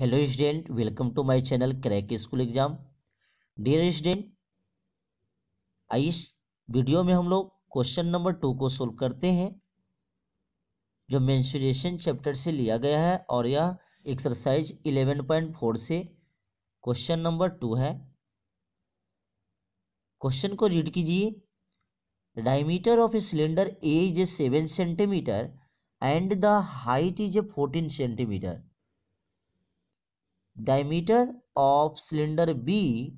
hello student welcome to my channel crack school exam dear student इस video में हम लोग क्वेश्चन नंबर टू को सोल्व करते हैं जो मैं चैप्टर से लिया गया है और यह एक्सरसाइज इलेवन पॉइंट फोर से क्वेश्चन नंबर टू है क्वेश्चन को रीड कीजिए diameter of a cylinder A is a seven centimetre and the height is a fourteen centimetre diameter of cylinder B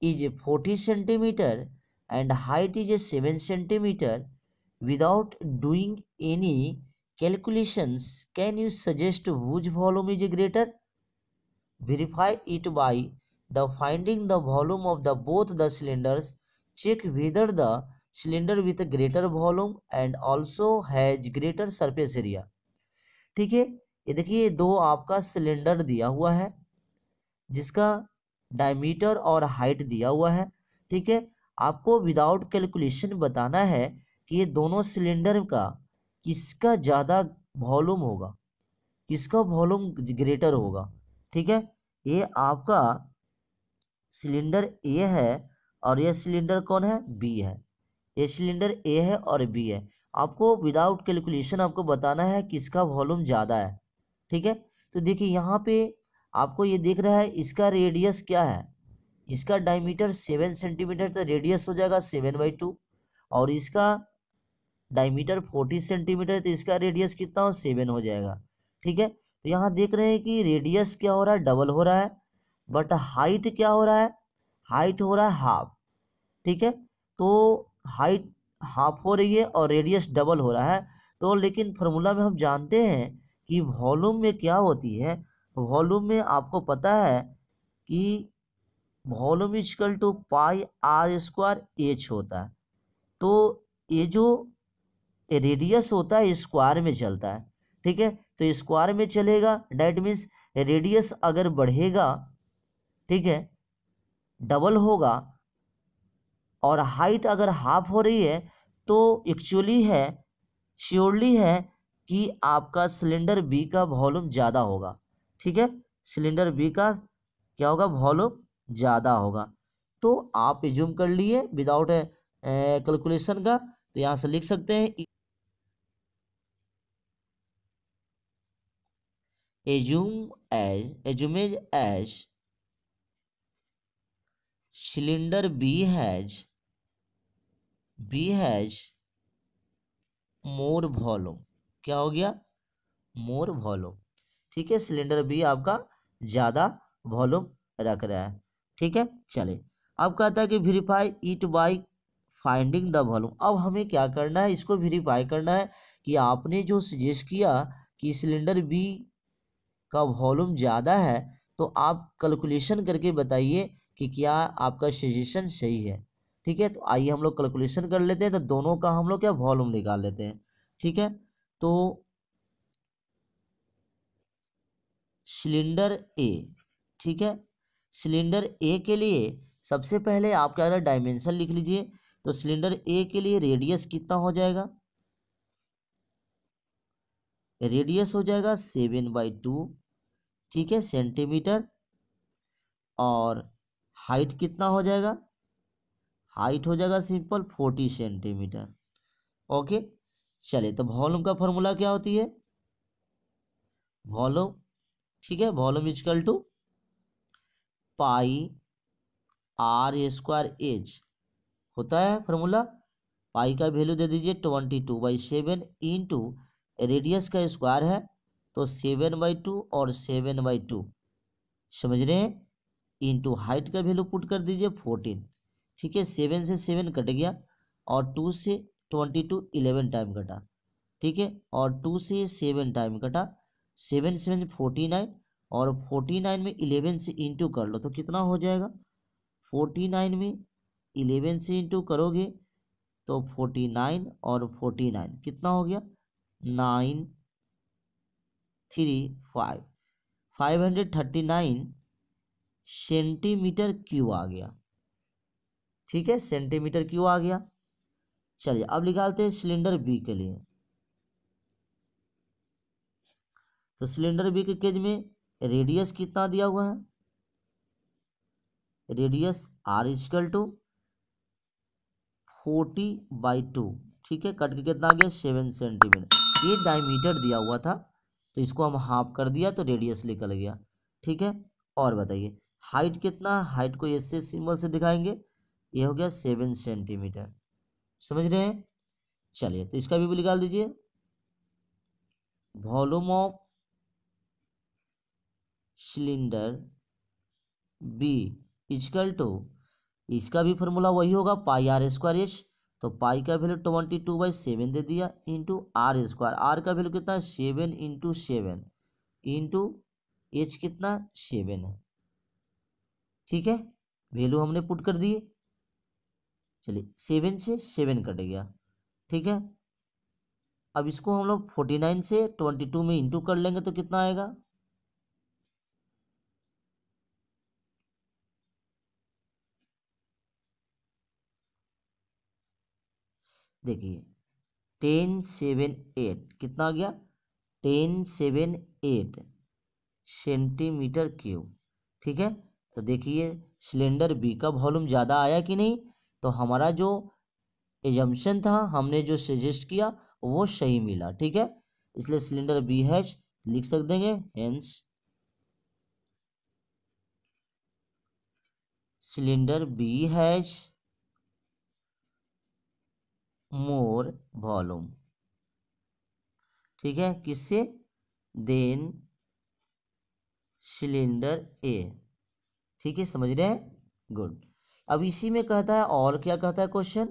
is 40 centimeter and height is 7 centimeter without doing any calculations can you suggest whose volume is greater verify it by the finding the volume of the both the cylinders check whether the cylinder with greater volume and also has greater surface area ठीक है ये देखिए दो आपका cylinder दिया हुआ है जिसका डायमीटर और हाइट दिया हुआ है ठीक है आपको विदाउट कैलकुलेशन बताना है कि ये दोनों सिलेंडर का किसका ज़्यादा वॉल्यूम होगा किसका वॉल्यूम ग्रेटर होगा ठीक है ये आपका सिलेंडर ए है और ये सिलेंडर कौन है बी है ये सिलेंडर ए है और बी है आपको विदाउट कैलकुलेशन आपको बताना है किसका वॉल्यूम ज़्यादा है ठीक है तो देखिए यहाँ पे आपको ये देख रहा है इसका रेडियस क्या है इसका डायमीटर सेवन सेंटीमीटर तो रेडियस हो जाएगा सेवन बाई टू और इसका डायमीटर फोर्टी सेंटीमीटर तो इसका रेडियस कितना हो सेवन हो जाएगा ठीक है तो यहाँ देख रहे हैं कि रेडियस क्या हो रहा है डबल हो रहा है बट हाइट क्या हो रहा है हाइट हो रहा है हाफ ठीक है तो हाइट हाफ हो रही है और रेडियस डबल हो रहा है तो लेकिन फार्मूला में हम जानते हैं कि वॉल्यूम में क्या होती है वॉल्यूम में आपको पता है कि volume equal two pi r square h होता है तो ये जो रेडियस होता है स्क्वायर में चलता है ठीक है तो स्क्वायर में चलेगा डैट मीन्स रेडियस अगर बढ़ेगा ठीक है डबल होगा और हाइट अगर हाफ हो रही है तो एक्चुअली है श्योरली है कि आपका सिलेंडर बी का वॉल्यूम ज़्यादा होगा ठीक है सिलेंडर बी का क्या होगा वॉल्यूम ज़्यादा होगा तो आप एज्यूम कर लिए विदाउट कैलकुलेशन का तो यहाँ से लिख सकते हैं assume as assume as cylinder B has B has more volume क्या हो गया मोर वॉल्यूम ठीक है सिलेंडर बी आपका ज़्यादा वॉल्यूम रख रहा है ठीक है चले अब कहता है कि verify it by finding the volume अब हमें क्या करना है इसको वेरीफाई करना है कि आपने जो सजेस्ट किया कि सिलेंडर बी का वॉल्यूम ज़्यादा है तो आप कैलकुलेशन करके बताइए कि क्या आपका सजेशन सही है ठीक है तो आइए हम लोग कैलकुलेशन कर लेते हैं तो दोनों का हम लोग क्या वॉल्यूम निकाल लेते हैं ठीक है तो सिलेंडर ए ठीक है सिलेंडर ए के लिए सबसे पहले आप क्या डायमेंशन लिख लीजिए तो सिलेंडर ए के लिए रेडियस कितना हो जाएगा रेडियस हो जाएगा सेवन बाई टू ठीक है सेंटीमीटर और हाइट कितना हो जाएगा हाइट हो जाएगा सिंपल फोर्टी सेंटीमीटर ओके चलिए तो वॉल्यूम का फॉर्मूला क्या होती है वॉल्यूम ठीक है volume equal two pi r square h होता है फॉर्मूला पाई का वैल्यू दे दीजिए twenty two by seven into radius का स्क्वायर है तो सेवन बाई टू और सेवन बाई टू समझ रहे हैं इंटू हाइट का वैल्यू पुट कर दीजिए फोर्टीन ठीक है सेवन से सेवन कट गया और टू से ट्वेंटी टू इलेवन टाइम कटा ठीक है और टू से सेवन टाइम कटा सेवन सेवन फोर्टी नाइन और फोर्टी नाइन में इलेवन से इंटू कर लो तो कितना हो जाएगा फोर्टी नाइन में इलेवन से इंटू करोगे तो फोर्टी नाइन और फोर्टी नाइन कितना हो गया nine three five five hundred thirty nine centimetre cube आ गया ठीक है सेंटीमीटर क्यू आ गया चलिए अब निकालते हैं सिलेंडर बी के लिए तो सिलेंडर बी के केज में रेडियस कितना दिया हुआ है radius r equal two forty by two ठीक है कट के कितना आ गया सेवन सेंटीमीटर ये डायमीटर दिया हुआ था तो इसको हम हाफ कर दिया तो रेडियस निकल गया ठीक है और बताइए हाइट कितना हाइट को ऐसे सिंबल से दिखाएंगे ये हो गया सेवन सेंटीमीटर समझ रहे हैं चलिए तो इसका भी निकाल दीजिए volume of cylinder B equal two इसका भी फॉर्मूला वही होगा पाई आर स्क्वायर एच तो पाई का value twenty two by seven दे दिया इंटू आर स्क्वायर आर का वैल्यू कितना है seven into seven into h कितना सेवन है ठीक है वैल्यू हमने पुट कर दिए चलिए सेवन से सेवन कट गया ठीक है अब इसको हम लोग फोर्टी नाइन से ट्वेंटी टू में इंटू कर लेंगे तो कितना आएगा देखिए टेन सेवन एट कितना आ गया ten seven eight centimetre cube ठीक है तो देखिए सिलेंडर बी का वॉल्यूम ज़्यादा आया कि नहीं तो हमारा जो एजम्पन था हमने जो सजेस्ट किया वो सही मिला ठीक है इसलिए सिलेंडर बी हैच लिख सक देंगे hence cylinder B has more volume ठीक है किससे देन सिलेंडर ए ठीक है समझ रहे हैं गुड अब इसी में कहता है और क्या कहता है क्वेश्चन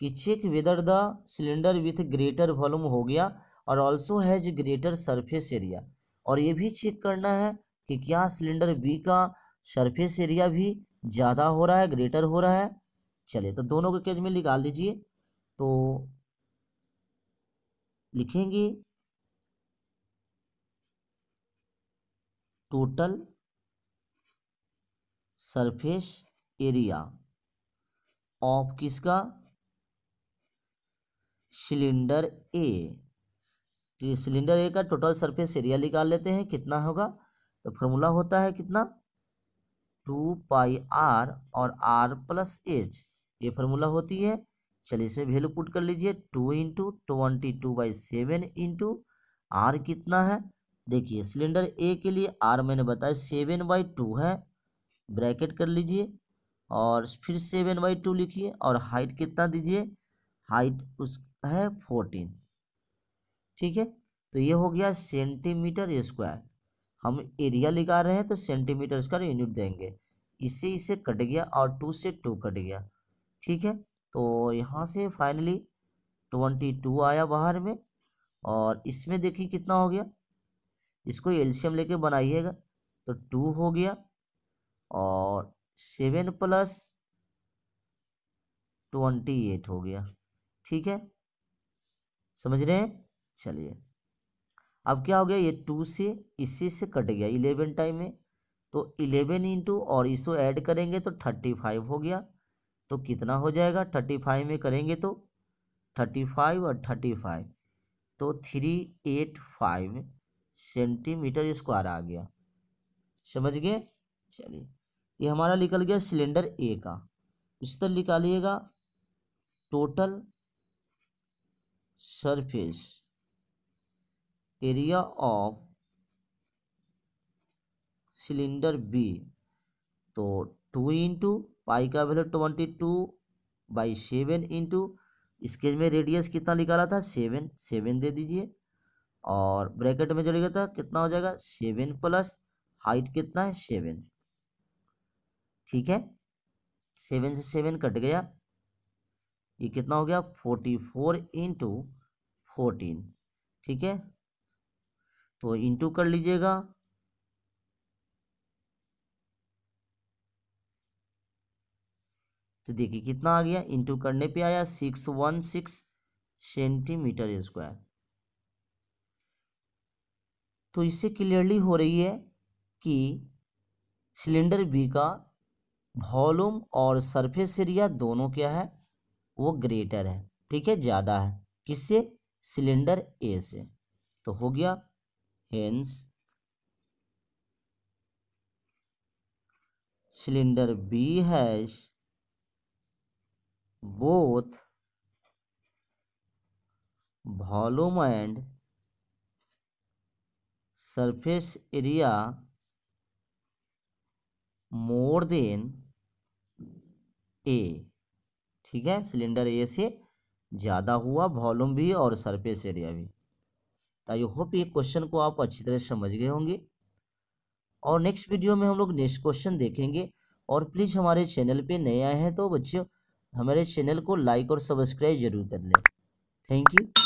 कि check whether the cylinder with greater volume हो गया और also has greater surface area और ये भी चेक करना है कि क्या सिलेंडर बी का सरफेस एरिया भी ज़्यादा हो रहा है ग्रेटर हो रहा है चलिए तो दोनों के केज में निकाल लीजिए तो लिखेंगे टोटल सरफेस एरिया ऑफ किसका सिलेंडर ए तो सिलेंडर ए का टोटल सरफेस एरिया निकाल लेते हैं कितना होगा तो फॉर्मूला होता है कितना टू पाई आर और आर प्लस एच ये फॉर्मूला होती है चलिए इसमें वेल्यू पुट कर लीजिए two into twenty two by seven into r कितना है देखिए सिलेंडर ए के लिए आर मैंने बताया सेवन बाई टू है ब्रैकेट कर लीजिए और फिर सेवन बाई टू लिखिए और हाइट कितना दीजिए हाइट उस है फोर्टीन ठीक है तो ये हो गया सेंटीमीटर स्क्वायर हम एरिया लिखा रहे हैं तो सेंटीमीटर स्क्वायर यूनिट देंगे इससे इसे कट गया और टू से टू कट गया ठीक है तो यहाँ से फाइनली ट्वेंटी टू आया बाहर में और इसमें देखिए कितना हो गया इसको एल्शियम लेके बनाइएगा तो टू हो गया और सेवन प्लस ट्वेंटी एट हो गया ठीक है समझ रहे हैं चलिए अब क्या हो गया ये टू से इसी से कट गया इलेवन टाइम में तो इलेवन इंटू और इसको ऐड करेंगे तो थर्टी फाइव हो गया तो कितना हो जाएगा थर्टी फाइव में करेंगे तो थर्टी फाइव और थर्टी फाइव तो three eight five centimetre square आ गया समझ गए चलिए ये हमारा निकल गया सिलेंडर ए का इस तरह निकालिएगा total surface area of cylinder B तो टू इंटू पाई का value twenty two by seven into इसके में रेडियस कितना निकाला था सेवन सेवन दे दीजिए और ब्रैकेट में चले गया था कितना हो जाएगा सेवन प्लस हाइट कितना है सेवन ठीक है सेवन से सेवन कट गया ये कितना हो गया फोर्टी फोर इंटू फोर्टीन ठीक है तो इंटू कर लीजिएगा तो देखिए कितना आ गया इंटू करने पे आया six one six centimetre square तो इससे क्लियरली हो रही है कि सिलेंडर बी का वॉलूम और सरफेस एरिया दोनों क्या है वो ग्रेटर है ठीक है ज़्यादा है किससे सिलेंडर ए से तो हो गया hence cylinder B has both volume and surface area more than A ठीक है सिलेंडर ए से ज़्यादा हुआ वॉल्यूम भी और सरफेस एरिया भी तो आई होप ये क्वेश्चन को आप अच्छी तरह समझ गए होंगे और नेक्स्ट वीडियो में हम लोग नेक्स्ट क्वेश्चन देखेंगे और प्लीज़ हमारे चैनल पे नए आए हैं तो बच्चे हमारे चैनल को लाइक और सब्सक्राइब जरूर कर लें थैंक यू